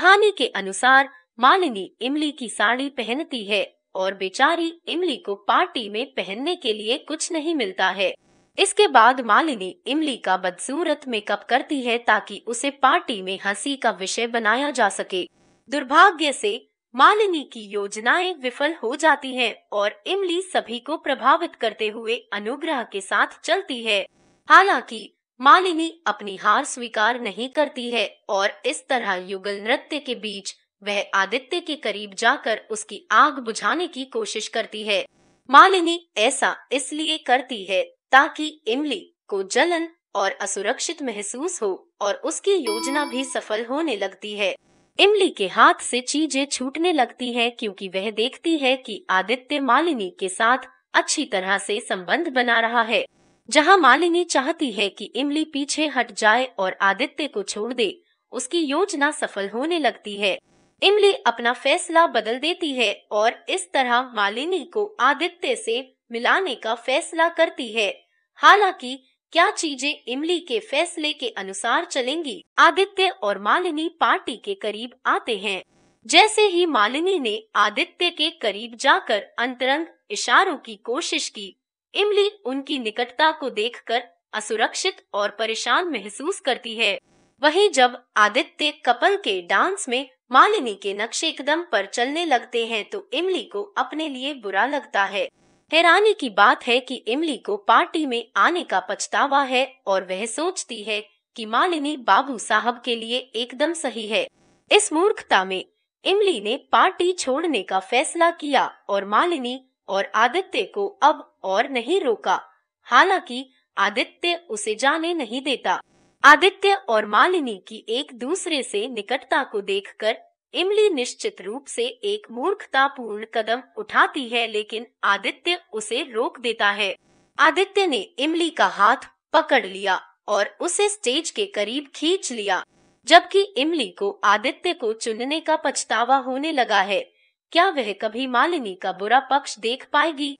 कहानी के अनुसार मालिनी इमली की साड़ी पहनती है और बेचारी इमली को पार्टी में पहनने के लिए कुछ नहीं मिलता है इसके बाद मालिनी इमली का बदसूरत मेकअप करती है ताकि उसे पार्टी में हंसी का विषय बनाया जा सके दुर्भाग्य से मालिनी की योजनाएं विफल हो जाती हैं और इमली सभी को प्रभावित करते हुए अनुग्रह के साथ चलती है हालांकि मालिनी अपनी हार स्वीकार नहीं करती है और इस तरह युगल नृत्य के बीच वह आदित्य के करीब जाकर उसकी आग बुझाने की कोशिश करती है मालिनी ऐसा इसलिए करती है ताकि इमली को जलन और असुरक्षित महसूस हो और उसकी योजना भी सफल होने लगती है इमली के हाथ से चीजें छूटने लगती है क्योंकि वह देखती है कि आदित्य मालिनी के साथ अच्छी तरह से संबंध बना रहा है जहां मालिनी चाहती है कि इमली पीछे हट जाए और आदित्य को छोड़ दे उसकी योजना सफल होने लगती है इमली अपना फैसला बदल देती है और इस तरह मालिनी को आदित्य से मिलाने का फैसला करती है हालांकि क्या चीजें इमली के फैसले के अनुसार चलेंगी आदित्य और मालिनी पार्टी के करीब आते हैं जैसे ही मालिनी ने आदित्य के करीब जाकर अंतरंग इशारों की कोशिश की इमली उनकी निकटता को देखकर असुरक्षित और परेशान महसूस करती है वहीं जब आदित्य कपल के डांस में मालिनी के नक्शे एकदम पर चलने लगते हैं तो इमली को अपने लिए बुरा लगता है हैरानी की बात है कि इमली को पार्टी में आने का पछतावा है और वह सोचती है कि मालिनी बाबू साहब के लिए एकदम सही है इस मूर्खता में इमली ने पार्टी छोड़ने का फैसला किया और मालिनी और आदित्य को अब और नहीं रोका हालांकि आदित्य उसे जाने नहीं देता आदित्य और मालिनी की एक दूसरे से निकटता को देखकर इमली निश्चित रूप से एक मूर्खतापूर्ण कदम उठाती है लेकिन आदित्य उसे रोक देता है आदित्य ने इमली का हाथ पकड़ लिया और उसे स्टेज के करीब खींच लिया जबकि इमली को आदित्य को चुनने का पछतावा होने लगा है क्या वह कभी मालिनी का बुरा पक्ष देख पाएगी